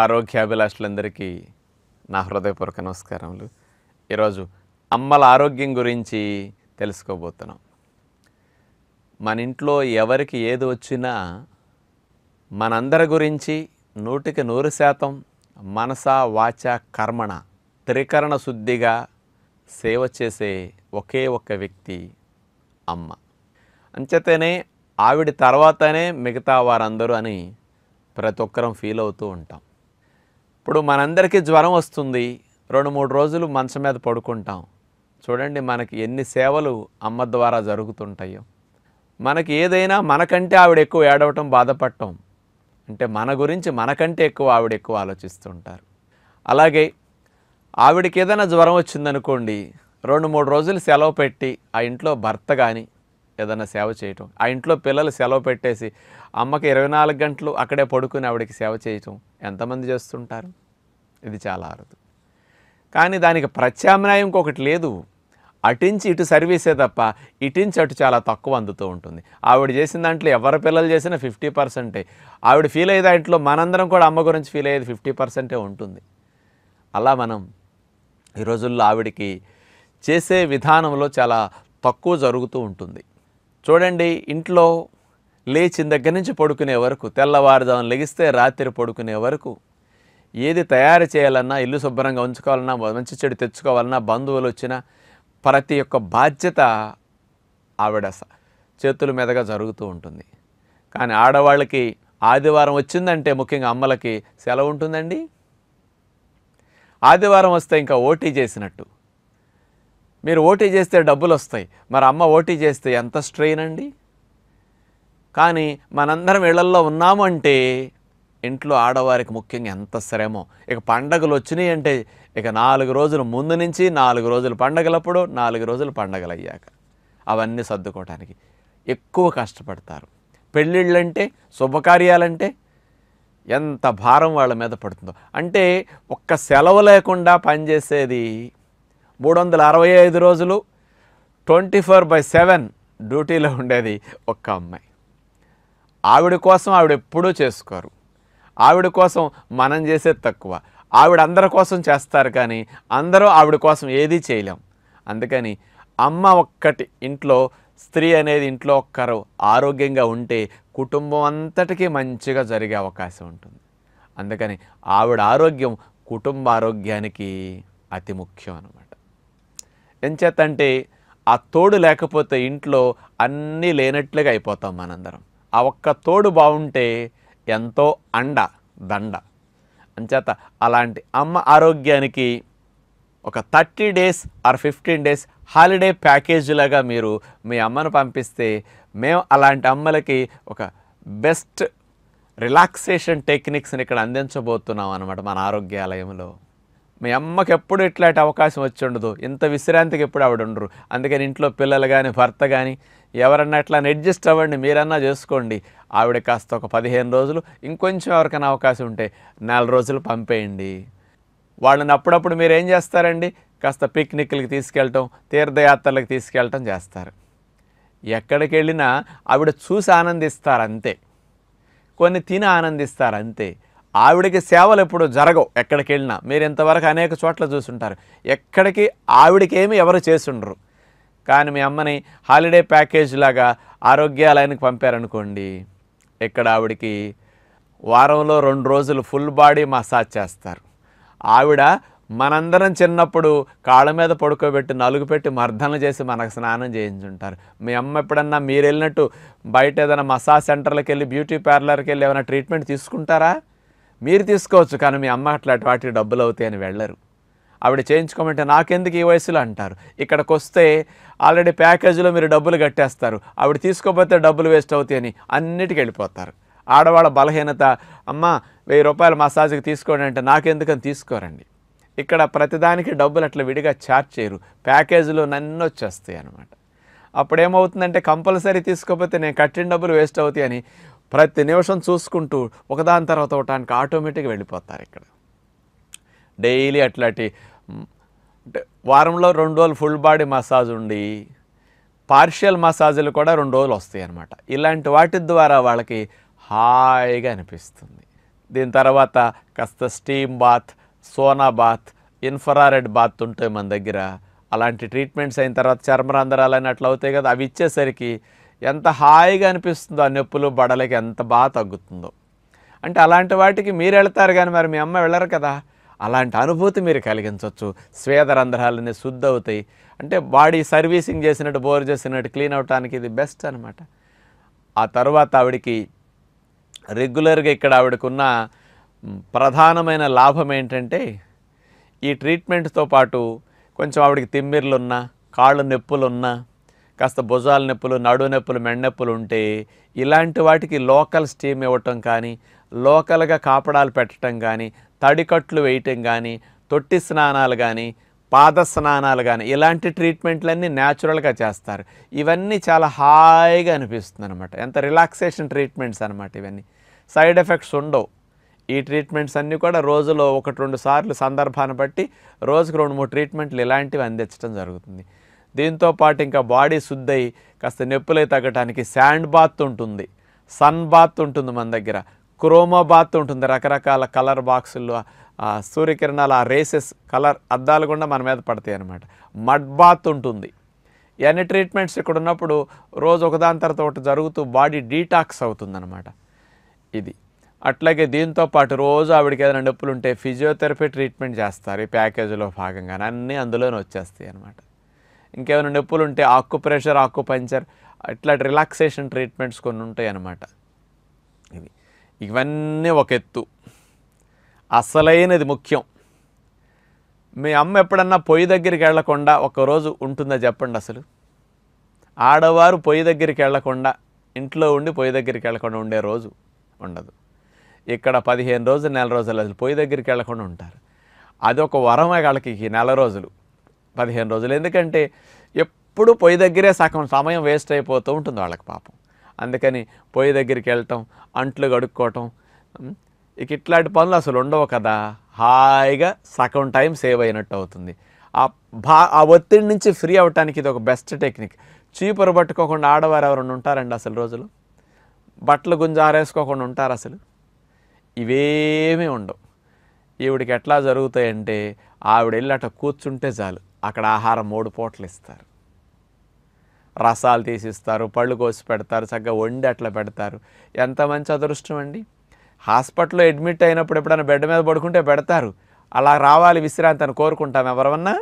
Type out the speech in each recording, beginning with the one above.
ఆరోగ్యాభిలాషులందరికీ నా హృదయపూర్వక నమస్కారములు ఈరోజు అమ్మల ఆరోగ్యం గురించి తెలుసుకోబోతున్నాం మన ఇంట్లో ఎవరికి ఏది వచ్చినా మనందరి గురించి నూటికి నూరు శాతం మనస వాచ కర్మణ త్రికరణ శుద్ధిగా సేవ చేసే ఒకే ఒక్క వ్యక్తి అమ్మ అంచేతనే ఆవిడ తర్వాతనే మిగతా వారందరూ అని ప్రతి ఒక్కరం ఫీల్ అవుతూ ఉంటాం ఇప్పుడు మనందరికీ జ్వరం వస్తుంది రెండు మూడు రోజులు మంచం మీద పడుకుంటాం చూడండి మనకి ఎన్ని సేవలు అమ్మ ద్వారా జరుగుతుంటాయో మనకి ఏదైనా మనకంటే ఆవిడ ఎక్కువ ఏడవటం బాధపడటం అంటే మన గురించి మనకంటే ఎక్కువ ఆవిడ ఎక్కువ ఆలోచిస్తుంటారు అలాగే ఆవిడకి ఏదైనా జ్వరం వచ్చిందనుకోండి రెండు మూడు రోజులు సెలవు పెట్టి ఆ ఇంట్లో భర్త కానీ ఏదైనా సేవ చేయటం ఆ ఇంట్లో పిల్లలు సెలవు పెట్టేసి అమ్మకి ఇరవై నాలుగు గంటలు అక్కడే పడుకుని ఆవిడకి సేవ చేయటం ఎంతమంది చేస్తుంటారు ఇది చాలా అరుదు కానీ దానికి ప్రత్యామ్నాయం ఇంకొకటి లేదు అటించి ఇటు సర్వీసే తప్ప ఇటించి అటు చాలా తక్కువ అందుతూ ఉంటుంది ఆవిడ చేసిన దాంట్లో ఎవరి పిల్లలు చేసినా ఫిఫ్టీ పర్సెంటే ఆవిడ ఫీల్ అయ్యే దాంట్లో మనందరం కూడా అమ్మ గురించి ఫీల్ అయ్యేది ఫిఫ్టీ పర్సెంటే ఉంటుంది అలా మనం ఈ రోజుల్లో ఆవిడికి చేసే విధానంలో చాలా తక్కువ జరుగుతూ ఉంటుంది చూడండి ఇంట్లో లేచిన దగ్గర నుంచి పడుకునే వరకు తెల్లవారుజామున లెగిస్తే రాత్రి పడుకునే వరకు ఏది తయారు చేయాలన్నా ఇల్లు శుభ్రంగా ఉంచుకోవాలన్నా మంచి చెడు తెచ్చుకోవాలన్నా బంధువులు వచ్చినా ప్రతి ఒక్క బాధ్యత ఆవిడ చేతుల మీదగా జరుగుతూ ఉంటుంది కానీ ఆడవాళ్ళకి ఆదివారం వచ్చిందంటే ముఖ్యంగా అమ్మలకి సెలవు ఉంటుందండి ఆదివారం వస్తే ఇంకా ఓటీ చేసినట్టు మీరు ఓటీ చేస్తే డబ్బులు వస్తాయి మరి అమ్మ ఓటీ చేస్తే ఎంత స్ట్రెయిన్ అండి కానీ మనందరం ఇళ్లల్లో ఉన్నామంటే ఇంట్లో ఆడవారికి ముఖ్యంగా ఎంత శ్రమో ఇక పండగలు వచ్చినాయి అంటే ఇక నాలుగు రోజులు ముందు నుంచి నాలుగు రోజులు పండగలప్పుడు నాలుగు రోజులు పండగలు అయ్యాక అవన్నీ సర్దుకోవటానికి ఎక్కువ కష్టపడతారు పెళ్ళిళ్ళంటే శుభకార్యాలంటే ఎంత భారం వాళ్ళ మీద పడుతుందో అంటే ఒక్క సెలవు లేకుండా పనిచేసేది మూడు వందల అరవై ఐదు రోజులు ట్వంటీ ఫోర్ బై సెవెన్ డ్యూటీలో ఉండేది ఒక్క అమ్మాయి ఆవిడ కోసం ఆవిడ ఎప్పుడూ చేసుకోరు ఆవిడ కోసం మనం చేసేది తక్కువ ఆవిడ అందరి కోసం చేస్తారు కానీ అందరూ ఆవిడ కోసం ఏదీ చేయలేం అందుకని అమ్మ ఒక్కటి ఇంట్లో స్త్రీ అనేది ఇంట్లో ఒక్కరు ఆరోగ్యంగా ఉంటే కుటుంబం అంతటికీ మంచిగా జరిగే అవకాశం ఉంటుంది అందుకని ఆవిడ ఆరోగ్యం కుటుంబ ఆరోగ్యానికి అతి ముఖ్యం అనమాట ఎంచేతంటే ఆ తోడు లేకపోతే ఇంట్లో అన్నీ లేనట్లుగా అయిపోతాం మనందరం ఆ ఒక్క తోడు బాగుంటే ఎంతో అండ దండ అంచేత అలాంటి అమ్మ ఆరోగ్యానికి ఒక thirty days or fifteen days holiday ప్యాకేజీలాగా మీరు మీ అమ్మను పంపిస్తే మేము అలాంటి అమ్మలకి ఒక బెస్ట్ రిలాక్సేషన్ టెక్నిక్స్ని ఇక్కడ అందించబోతున్నాం అనమాట మన ఆరోగ్యాలయంలో మీ అమ్మకి ఎప్పుడు ఇట్లాంటి అవకాశం వచ్చి ఉండదు ఇంత విశ్రాంతికి ఎప్పుడు ఆవిడ ఉండరు అందుకని ఇంట్లో పిల్లలు కానీ భర్త కానీ ఎవరన్నా ఇట్లా అడ్జస్ట్ అవ్వండి మీరన్నా చేసుకోండి ఆవిడ కాస్త ఒక పదిహేను రోజులు ఇంకొంచెం ఎవరికైనా అవకాశం ఉంటే నెల రోజులు పంపేయండి వాళ్ళని అప్పుడప్పుడు మీరు ఏం చేస్తారండి కాస్త పిక్నిక్లకి తీసుకెళ్ళటం తీర్థయాత్రలకు తీసుకెళ్ళటం చేస్తారు ఎక్కడికి వెళ్ళినా ఆవిడ చూసి ఆనందిస్తారు అంతే కొన్ని తిని ఆనందిస్తారు అంతే ఆవిడకి సేవలు ఎప్పుడు జరగవు ఎక్కడికి వెళ్ళినా మీరు ఇంతవరకు అనేక చోట్ల చూసుంటారు ఎక్కడికి ఆవిడకేమి ఎవరు చేసుండరు కానీ మీ అమ్మని హాలిడే ప్యాకేజ్ లాగా ఆరోగ్యాలయానికి పంపారనుకోండి ఇక్కడ ఆవిడకి వారంలో రెండు రోజులు ఫుల్ బాడీ మసాజ్ చేస్తారు ఆవిడ మనందరం చిన్నప్పుడు కాళ్ళ మీద పడుకోబెట్టి నలుగు పెట్టి మర్దనలు చేసి మనకు స్నానం చేయించుంటారు మీ అమ్మ ఎప్పుడన్నా మీరు వెళ్ళినట్టు బయట ఏదైనా మసాజ్ సెంటర్లకు వెళ్ళి బ్యూటీ పార్లర్కి వెళ్ళి ఏమైనా ట్రీట్మెంట్ తీసుకుంటారా మీరు తీసుకోవచ్చు కానీ మీ అమ్మ అట్లాంటి వాటికి డబ్బులు అవుతాయని వెళ్ళరు ఆవిడ చేయించుకోమంటే నాకెందుకు ఈ వయసులో అంటారు ఇక్కడికి వస్తే ఆల్రెడీ ప్యాకేజీలో మీరు డబ్బులు కట్టేస్తారు ఆవిడ తీసుకోపోతే డబ్బులు వేస్ట్ అవుతాయని అన్నిటికి వెళ్ళిపోతారు ఆడవాళ్ళ బలహీనత అమ్మ వెయ్యి రూపాయలు మసాజ్కి తీసుకోండి అంటే నాకెందుకని తీసుకోరండి ఇక్కడ ప్రతిదానికి డబ్బులు అట్లా విడిగా ఛార్జ్ చేయరు ప్యాకేజీలో నన్ను వచ్చేస్తాయి అనమాట అప్పుడేమవుతుందంటే కంపల్సరీ తీసుకోకపోతే నేను కట్టిన డబ్బులు వేస్ట్ అవుతాయని ప్రతి నిమిషం చూసుకుంటూ ఒకదాని తర్వాత ఒకటానికి ఆటోమేటిక్గా వెళ్ళిపోతారు ఇక్కడ డైలీ అట్లాంటి అంటే వారంలో రెండు రోజులు ఫుల్ బాడీ మసాజ్ ఉండి పార్షియల్ మసాజులు కూడా రెండు రోజులు వస్తాయి అన్నమాట ఇలాంటి వాటి ద్వారా వాళ్ళకి హాయిగా అనిపిస్తుంది దీని తర్వాత కాస్త steam bath sauna bath infrared bath ఉంటాయి మన దగ్గర అలాంటి ట్రీట్మెంట్స్ అయిన తర్వాత చర్మరంధ్రాలు అని అట్లా అవుతాయి కదా అవి ఇచ్చేసరికి ఎంత హాయిగా అనిపిస్తుందో ఆ నొప్పులు బడలకి ఎంత బాగా తగ్గుతుందో అంటే అలాంటి వాటికి మీరు వెళ్తారు కానీ మరి మీ అమ్మ వెళ్ళరు కదా అలాంటి అనుభూతి మీరు కలిగించవచ్చు స్వేదరంధ్రాలన్నీ శుద్ధి అవుతాయి అంటే బాడీ సర్వీసింగ్ చేసినట్టు బోర్ చేసినట్టు క్లీన్ అవటానికి ఇది బెస్ట్ అనమాట ఆ తర్వాత ఆవిడికి రెగ్యులర్గా ఇక్కడ ఆవిడకున్న ప్రధానమైన లాభం ఏంటంటే ఈ ట్రీట్మెంట్తో పాటు కొంచెం ఆవిడకి తిమ్మిర్లున్నా కాళ్ళు నొప్పులున్నా కాస్త భుజాల నొప్పులు నడు నొప్పులు మెండనొప్పులు ఉంటే ఇలాంటి వాటికి లోకల్ స్టీమ్ ఇవ్వటం కానీ లోకల్గా కాపడాలు పెట్టడం కానీ తడికట్లు వేయటం కానీ తొట్టి స్నానాలు కానీ పాద స్నానాలు కానీ ఇలాంటి ట్రీట్మెంట్లన్నీ న్యాచురల్గా చేస్తారు ఇవన్నీ చాలా హాయిగా అనిపిస్తుంది అనమాట ఎంత రిలాక్సేషన్ ట్రీట్మెంట్స్ అనమాట ఇవన్నీ సైడ్ ఎఫెక్ట్స్ ఉండవు ఈ ట్రీట్మెంట్స్ అన్నీ కూడా రోజులో ఒకటి రెండు సార్లు సందర్భాన్ని బట్టి రోజుకు రెండు మూడు ట్రీట్మెంట్లు ఇలాంటివి అందించడం జరుగుతుంది దీంతో పాటు ఇంకా బాడీ శుద్ధి కాస్త నొప్పులై తగ్గటానికి శాండ్ బాత్ ఉంటుంది సన్ బాత్ ఉంటుంది మన దగ్గర క్రోమా బాత్ ఉంటుంది రకరకాల కలర్ బాక్సుల్లో ఆ సూర్యకిరణాలు ఆ రేసెస్ కలర్ అద్దాలు కూడా మన మీద పడతాయి అనమాట మడ్ బాత్ ఉంటుంది ఇవన్నీ ట్రీట్మెంట్స్ ఇక్కడ ఉన్నప్పుడు రోజు ఒకదాని తర్వాత ఒకటి జరుగుతూ బాడీ డీటాక్స్ అనమాట ఇది అట్లాగే దీంతో పాటు రోజు ఆవిడికి ఏదైనా నొప్పులు ఉంటే ఫిజియోథెరపీ ట్రీట్మెంట్ చేస్తారు ఈ ప్యాకేజీలో భాగంగానే అన్నీ అందులోనే వచ్చేస్తాయి అన్నమాట ఇంకేమైనా నొప్పులు ఉంటే ఆక్కు ప్రెషర్ ఆక్కు పంచర్ ఇట్లా రిలాక్సేషన్ ట్రీట్మెంట్స్ కొన్ని ఉంటాయి అన్నమాట ఇవి ఇవన్నీ ఒక ఎత్తు అసలైనది ముఖ్యం మీ అమ్మ ఎప్పుడన్నా పొయ్యి దగ్గరికి వెళ్లకుండా ఒకరోజు ఉంటుందా చెప్పండి అసలు ఆడవారు పొయ్యి దగ్గరికి వెళ్లకుండా ఇంట్లో ఉండి పొయ్యి దగ్గరికి వెళ్లకుండా ఉండే రోజు ఉండదు ఇక్కడ పదిహేను రోజులు నెల రోజులు అసలు పొయ్యి దగ్గరికి వెళ్లకుండా ఉంటారు అది ఒక వరమే వాళ్ళకి నెల రోజులు పదిహేను రోజులు ఎందుకంటే ఎప్పుడు పొయ్యి దగ్గరే సగం సమయం వేస్ట్ అయిపోతూ ఉంటుంది వాళ్ళకి పాపం అందుకని పొయ్యి దగ్గరికి వెళ్ళటం అంట్లు కడుక్కోవటం ఇక ఇట్లాంటి పనులు అసలు ఉండవు కదా హాయిగా సగం టైం సేవ్ అయినట్టు అవుతుంది ఆ భా ఆ ఒత్తిడి నుంచి ఫ్రీ అవ్వటానికి ఇది ఒక బెస్ట్ టెక్నిక్ చీపురు పట్టుకోకుండా ఆడవారు ఎవరైనా ఉంటారండి అసలు రోజులు బట్టలు గుంజ ఆరేసుకోకుండా ఉంటారు అసలు ఇవేమీ ఉండవు ఈవిడికి ఎట్లా జరుగుతాయంటే ఆవిడ వెళ్ళి అట్లా కూర్చుంటే చాలు అక్కడ ఆహారం మూడు పూటలు ఇస్తారు రసాలు తీసిస్తారు పళ్ళు కోసి పెడతారు చక్కగా వండి అట్లా పెడతారు ఎంత మంచి అదృష్టం అండి హాస్పిటల్లో అడ్మిట్ అయినప్పుడు ఎప్పుడైనా బెడ్ మీద పడుకుంటే పెడతారు అలా రావాలి విశ్రాంతి అని కోరుకుంటాం ఎవరన్నా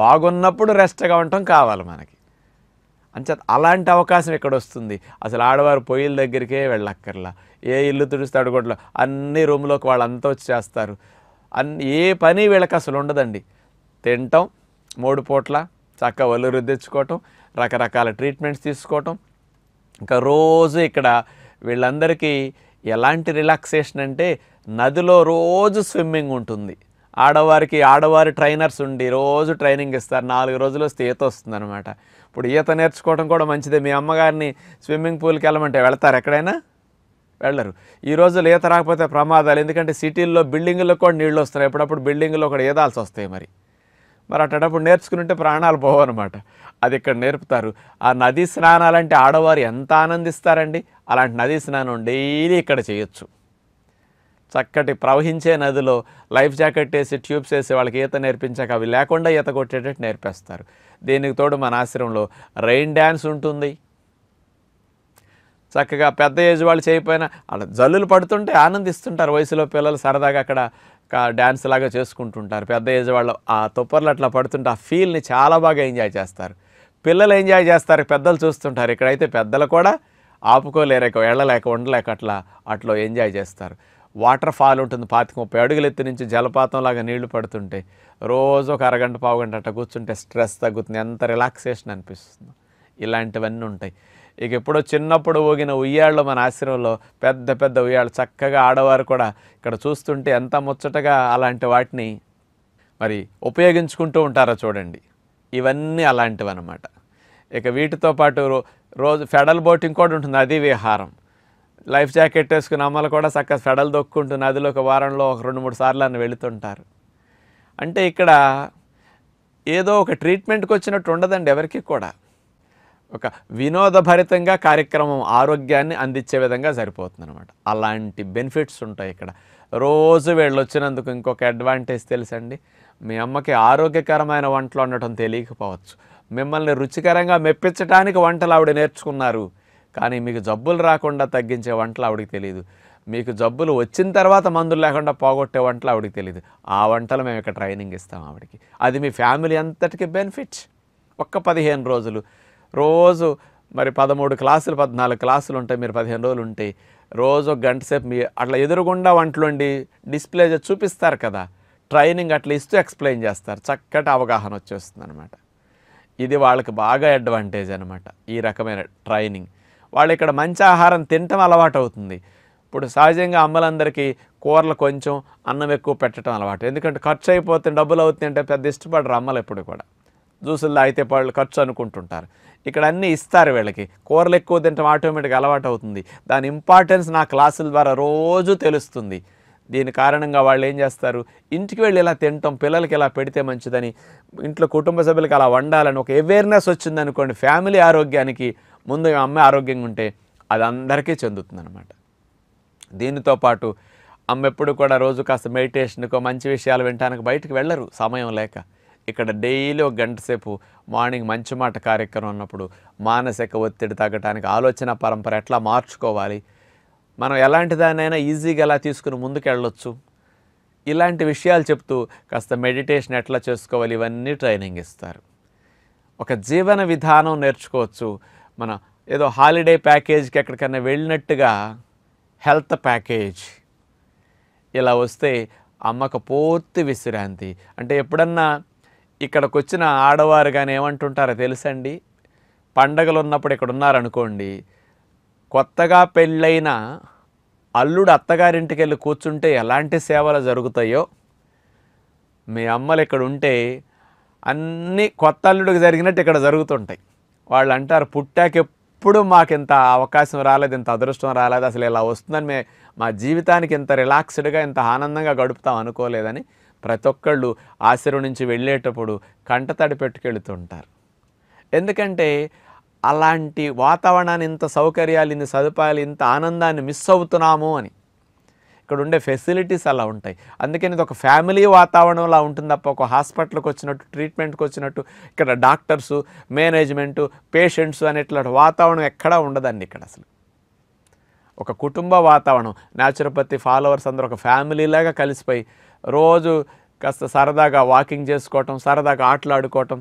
బాగున్నప్పుడు రెస్ట్గా ఉండటం కావాలి మనకి అంచేత అలాంటి అవకాశం ఇక్కడ వస్తుంది అసలు ఆడవారు పొయ్యిల దగ్గరికే వెళ్ళక్కర్లా ఏ ఇల్లు తుడిస్తే అడుగుట్లో అన్ని రూమ్లోకి వాళ్ళంతా వచ్చి చేస్తారు అన్ని ఏ పని వీళ్ళకి అసలు ఉండదండి తినటం మూడు పూట్ల చక్కగా ఒళ్ళు తెచ్చుకోవటం రకరకాల ట్రీట్మెంట్స్ తీసుకోవటం ఇంకా రోజు ఇక్కడ వీళ్ళందరికీ ఎలాంటి రిలాక్సేషన్ అంటే నదిలో రోజు స్విమ్మింగ్ ఉంటుంది ఆడవారికి ఆడవారి ట్రైనర్స్ ఉండి రోజు ట్రైనింగ్ ఇస్తారు నాలుగు రోజులు వస్తే ఈత వస్తుంది అనమాట ఇప్పుడు ఈత నేర్చుకోవడం కూడా మంచిదే మీ అమ్మగారిని స్విమ్మింగ్ పూల్కి వెళ్ళమంటే వెళ్తారు ఎక్కడైనా వెళ్ళరు ఈ రోజులు ఈత రాకపోతే ప్రమాదాలు ఎందుకంటే సిటీల్లో బిల్డింగ్లో కూడా నీళ్ళు వస్తున్నాయి ఎప్పుడప్పుడు బిల్డింగ్లో కూడా ఈదాల్సి వస్తాయి మరి మరి అట్టేటప్పుడు నేర్చుకుంటే ప్రాణాలు పోవన్నమాట అది ఇక్కడ నేర్పుతారు ఆ నదీ స్నానాలంటే ఆడవారు ఎంత ఆనందిస్తారండి అలాంటి నదీ స్నానం డైలీ ఇక్కడ చేయొచ్చు చక్కటి ప్రవహించే నదిలో లైఫ్ జాకెట్ వేసి ట్యూబ్స్ వేసి వాళ్ళకి ఈత నేర్పించాక అవి లేకుండా ఈత కొట్టేటట్టు నేర్పేస్తారు దీనికి తోడు మన ఆశ్రమంలో రెయిన్ డ్యాన్స్ ఉంటుంది చక్కగా పెద్ద ఏజ్ వాళ్ళు చేయకపోయినా అలా జల్లులు పడుతుంటే ఆనందిస్తుంటారు వయసులో పిల్లలు సరదాగా అక్కడ డ్యాన్స్ లాగా చేసుకుంటుంటారు పెద్ద ఏజ్ వాళ్ళు ఆ తుప్పర్లు అట్లా పడుతుంటే ఆ ఫీల్ని చాలా బాగా ఎంజాయ్ చేస్తారు పిల్లలు ఎంజాయ్ చేస్తారు పెద్దలు చూస్తుంటారు ఇక్కడైతే పెద్దలు కూడా ఆపుకోలేరక వెళ్ళలేక ఉండలేక అట్లా అట్లా ఎంజాయ్ చేస్తారు వాటర్ ఫాల్ ఉంటుంది పాతిక ముప్పై అడుగులు ఎత్తి నుంచి జలపాతంలాగా నీళ్లు పడుతుంటే రోజు ఒక అరగంట పావుగంట అట్లా కూర్చుంటే స్ట్రెస్ తగ్గుతుంది ఎంత రిలాక్సేషన్ అనిపిస్తుంది ఇలాంటివన్నీ ఉంటాయి ఇక ఎప్పుడో చిన్నప్పుడు ఊగిన ఉయ్యాళ్ళు మన ఆశ్రమంలో పెద్ద పెద్ద ఉయ్యాళ్ళు చక్కగా ఆడవారు కూడా ఇక్కడ చూస్తుంటే ఎంత ముచ్చటగా అలాంటి వాటిని మరి ఉపయోగించుకుంటూ ఉంటారో చూడండి ఇవన్నీ అలాంటివి అనమాట ఇక వీటితో పాటు రోజు ఫెడల్ బోటింగ్ కూడా ఉంటుంది అది విహారం లైఫ్ జాకెట్ వేసుకుని అమ్మలు కూడా చక్కగా ఫెడల్ దొక్కుంటూ నదిలో ఒక వారంలో ఒక రెండు మూడు సార్లు అని వెళుతుంటారు అంటే ఇక్కడ ఏదో ఒక ట్రీట్మెంట్కి వచ్చినట్టు ఉండదండి ఎవరికి కూడా ఒక వినోదభరితంగా కార్యక్రమం ఆరోగ్యాన్ని అందించే విధంగా సరిపోతుంది అనమాట అలాంటి బెనిఫిట్స్ ఉంటాయి ఇక్కడ రోజు వీళ్ళు వచ్చినందుకు ఇంకొక అడ్వాంటేజ్ తెలుసండి మీ అమ్మకి ఆరోగ్యకరమైన వంటలు ఉండటం తెలియకపోవచ్చు మిమ్మల్ని రుచికరంగా మెప్పించడానికి వంటలు ఆవిడ నేర్చుకున్నారు కానీ మీకు జబ్బులు రాకుండా తగ్గించే వంటలు ఆవిడకి తెలియదు మీకు జబ్బులు వచ్చిన తర్వాత మందులు లేకుండా పోగొట్టే వంటలు ఆవిడకి తెలియదు ఆ వంటలు మేము ఇక్కడ ట్రైనింగ్ ఇస్తాం ఆవిడకి అది మీ ఫ్యామిలీ అంతటికి బెనిఫిట్ ఒక్క పదిహేను రోజులు రోజు మరి పదమూడు క్లాసులు పద్నాలుగు క్లాసులు ఉంటాయి మీరు పదిహేను రోజులు ఉంటాయి రోజు ఒక గంట సేపు మీ అట్లా ఎదురుగుండా వంటలుండి డిస్ప్లే చూపిస్తారు కదా ట్రైనింగ్ అట్లా ఇస్తూ ఎక్స్ప్లెయిన్ చేస్తారు చక్కటి అవగాహన వచ్చేస్తుంది అనమాట ఇది వాళ్ళకి బాగా అడ్వాంటేజ్ అనమాట ఈ రకమైన ట్రైనింగ్ వాళ్ళు ఇక్కడ మంచి ఆహారం తినటం అలవాటు అవుతుంది ఇప్పుడు సహజంగా అమ్మలందరికీ కూరలు కొంచెం అన్నం ఎక్కువ పెట్టడం అలవాటు ఎందుకంటే ఖర్చు అయిపోతుంది డబ్బులు అవుతుంది అంటే పెద్ద ఇష్టపడరు అమ్మలు ఎప్పుడు కూడా జ్యూసులు తాగితే వాళ్ళు ఖర్చు అనుకుంటుంటారు ఇక్కడ అన్నీ ఇస్తారు వీళ్ళకి కూరలు ఎక్కువ తింటాం ఆటోమేటిక్గా అలవాటు అవుతుంది దాని ఇంపార్టెన్స్ నా క్లాసుల ద్వారా రోజు తెలుస్తుంది దీని కారణంగా వాళ్ళు ఏం చేస్తారు ఇంటికి వెళ్ళి ఇలా తింటాం పిల్లలకి ఇలా పెడితే మంచిదని ఇంట్లో కుటుంబ సభ్యులకి అలా వండాలని ఒక అవేర్నెస్ వచ్చిందనుకోండి ఫ్యామిలీ ఆరోగ్యానికి ముందు అమ్మే ఆరోగ్యంగా ఉంటే అది అందరికీ చెందుతుంది అనమాట దీనితో పాటు అమ్మ ఎప్పుడు కూడా రోజు కాస్త మెడిటేషన్కో మంచి విషయాలు వింటానికి బయటకు వెళ్ళరు సమయం లేక ఇక్కడ డైలీ ఒక గంట సేపు మార్నింగ్ మంచి మాట కార్యక్రమం ఉన్నప్పుడు మానసిక ఒత్తిడి తగ్గటానికి ఆలోచన పరంపర ఎట్లా మార్చుకోవాలి మనం ఎలాంటి దానైనా ఈజీగా ఎలా తీసుకుని ముందుకు వెళ్ళొచ్చు ఇలాంటి విషయాలు చెప్తూ కాస్త మెడిటేషన్ ఎట్లా చేసుకోవాలి ఇవన్నీ ట్రైనింగ్ ఇస్తారు ఒక జీవన విధానం నేర్చుకోవచ్చు మన ఏదో హాలిడే ప్యాకేజ్కి ఎక్కడికైనా వెళ్ళినట్టుగా హెల్త్ ప్యాకేజ్ ఇలా వస్తే అమ్మకు పూర్తి విశ్రాంతి అంటే ఎప్పుడన్నా ఇక్కడికి వచ్చిన ఆడవారు కానీ ఏమంటుంటారో తెలుసండి పండగలు ఉన్నప్పుడు ఇక్కడ ఉన్నారనుకోండి కొత్తగా పెళ్ళైన అల్లుడు అత్తగారింటికి వెళ్ళి కూర్చుంటే ఎలాంటి సేవలు జరుగుతాయో మీ అమ్మలు ఇక్కడ ఉంటే అన్నీ కొత్త అల్లుడికి జరిగినట్టు ఇక్కడ జరుగుతుంటాయి వాళ్ళు అంటారు పుట్టాక ఎప్పుడు మాకు ఇంత అవకాశం రాలేదు ఇంత అదృష్టం రాలేదు అసలు ఇలా వస్తుందని మే మా జీవితానికి ఇంత రిలాక్స్డ్గా ఇంత ఆనందంగా గడుపుతాం అనుకోలేదని ప్రతి ఒక్కళ్ళు ఆశ్రమం నుంచి వెళ్ళేటప్పుడు కంటతడి పెట్టుకెళ్తుంటారు ఎందుకంటే అలాంటి వాతావరణాన్ని ఇంత సౌకర్యాలు ఇన్ని సదుపాయాలు ఇంత ఆనందాన్ని మిస్ అవుతున్నాము అని ఇక్కడ ఉండే ఫెసిలిటీస్ అలా ఉంటాయి అందుకని ఇది ఒక ఫ్యామిలీ వాతావరణంలా ఉంటుంది తప్ప ఒక హాస్పిటల్కి వచ్చినట్టు ట్రీట్మెంట్కి వచ్చినట్టు ఇక్కడ డాక్టర్సు మేనేజ్మెంటు పేషెంట్స్ అనేటువంటి వాతావరణం ఎక్కడా ఉండదండి ఇక్కడ అసలు ఒక కుటుంబ వాతావరణం న్యాచురోపతి ఫాలోవర్స్ అందరూ ఒక ఫ్యామిలీలాగా కలిసిపోయి రోజు కాస్త సరదాగా వాకింగ్ చేసుకోవటం సరదాగా ఆటలాడుకోవటం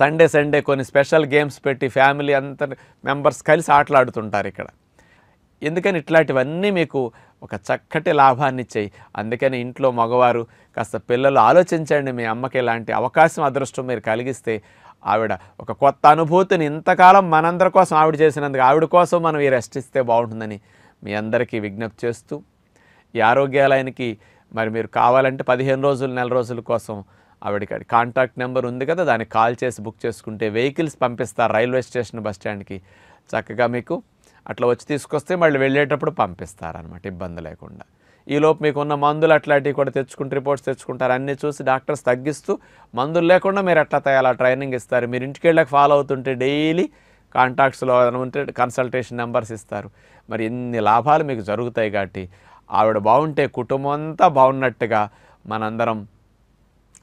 సండే సండే కొన్ని స్పెషల్ గేమ్స్ పెట్టి ఫ్యామిలీ అంత మెంబర్స్ కలిసి ఆటలాడుతుంటారు ఇక్కడ ఎందుకని ఇట్లాంటివన్నీ మీకు ఒక చక్కటి లాభాన్ని ఇచ్చాయి అందుకని ఇంట్లో మగవారు కాస్త పిల్లలు ఆలోచించండి మీ అమ్మకి ఇలాంటి అవకాశం అదృష్టం మీరు కలిగిస్తే ఆవిడ ఒక కొత్త అనుభూతిని ఇంతకాలం మనందరి కోసం ఆవిడ చేసినందుకు ఆవిడ కోసం మనం ఈ రెస్ట్ ఇస్తే బాగుంటుందని మీ అందరికీ విజ్ఞప్తి చేస్తూ ఈ ఆరోగ్యాలయానికి మరి మీరు కావాలంటే పదిహేను రోజులు నెల రోజుల కోసం ఆవిడకి కాంటాక్ట్ నెంబర్ ఉంది కదా దాన్ని కాల్ చేసి బుక్ చేసుకుంటే వెహికల్స్ పంపిస్తారు రైల్వే స్టేషన్ బస్ స్టాండ్కి చక్కగా మీకు అట్లా వచ్చి తీసుకొస్తే మళ్ళీ వెళ్ళేటప్పుడు పంపిస్తారనమాట ఇబ్బంది లేకుండా ఈలోపు మీకున్న మందులు అట్లాంటివి కూడా తెచ్చుకుంటే రిపోర్ట్స్ తెచ్చుకుంటారు అన్నీ చూసి డాక్టర్స్ తగ్గిస్తూ మందులు లేకుండా మీరు ఎట్లా తయారు ట్రైనింగ్ ఇస్తారు మీరు ఇంటికి వెళ్ళక ఫాలో అవుతుంటే డైలీ కాంటాక్ట్స్లో ఉంటే కన్సల్టేషన్ నెంబర్స్ ఇస్తారు మరి ఇన్ని లాభాలు మీకు జరుగుతాయి కాబట్టి ఆవిడ బాగుంటే కుటుంబం అంతా బాగున్నట్టుగా మనందరం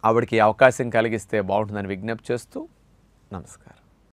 ఆవిడకి అవకాశం కలిగిస్తే బాగుంటుందని విజ్ఞప్తి చేస్తూ నమస్కారం